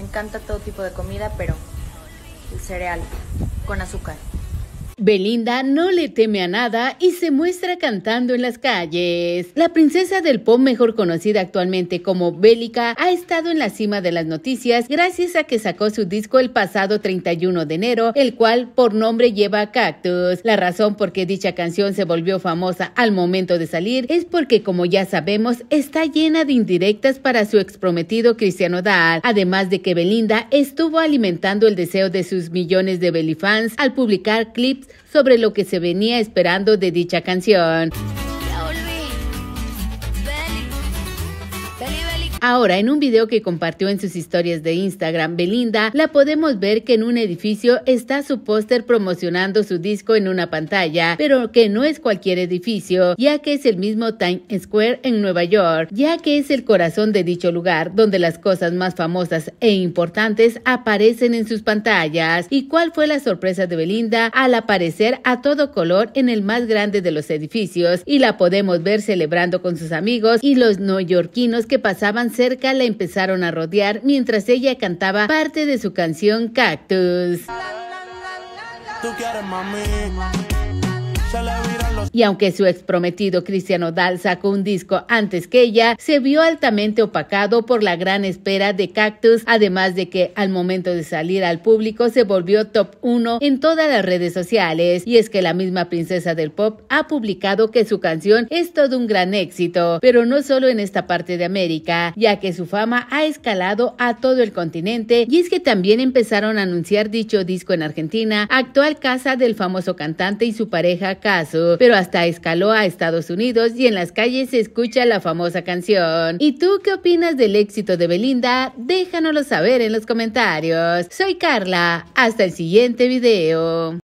Me encanta todo tipo de comida, pero el cereal con azúcar. Belinda no le teme a nada y se muestra cantando en las calles. La princesa del pop, mejor conocida actualmente como Bélica, ha estado en la cima de las noticias gracias a que sacó su disco el pasado 31 de enero, el cual por nombre lleva Cactus. La razón por qué dicha canción se volvió famosa al momento de salir es porque, como ya sabemos, está llena de indirectas para su exprometido Cristiano además de que Belinda estuvo alimentando el deseo de sus millones de Belifans al publicar clips sobre lo que se venía esperando de dicha canción. Ahora, en un video que compartió en sus historias de Instagram, Belinda, la podemos ver que en un edificio está su póster promocionando su disco en una pantalla, pero que no es cualquier edificio, ya que es el mismo Times Square en Nueva York, ya que es el corazón de dicho lugar, donde las cosas más famosas e importantes aparecen en sus pantallas. ¿Y cuál fue la sorpresa de Belinda al aparecer a todo color en el más grande de los edificios? Y la podemos ver celebrando con sus amigos y los neoyorquinos que pasaban cerca la empezaron a rodear mientras ella cantaba parte de su canción Cactus. Y aunque su ex prometido Cristiano Odal sacó un disco antes que ella, se vio altamente opacado por la gran espera de Cactus, además de que al momento de salir al público se volvió top 1 en todas las redes sociales. Y es que la misma princesa del pop ha publicado que su canción es todo un gran éxito, pero no solo en esta parte de América, ya que su fama ha escalado a todo el continente y es que también empezaron a anunciar dicho disco en Argentina, actual casa del famoso cantante y su pareja Caso, pero hasta escaló a Estados Unidos y en las calles se escucha la famosa canción. ¿Y tú qué opinas del éxito de Belinda? Déjanoslo saber en los comentarios. Soy Carla, hasta el siguiente video.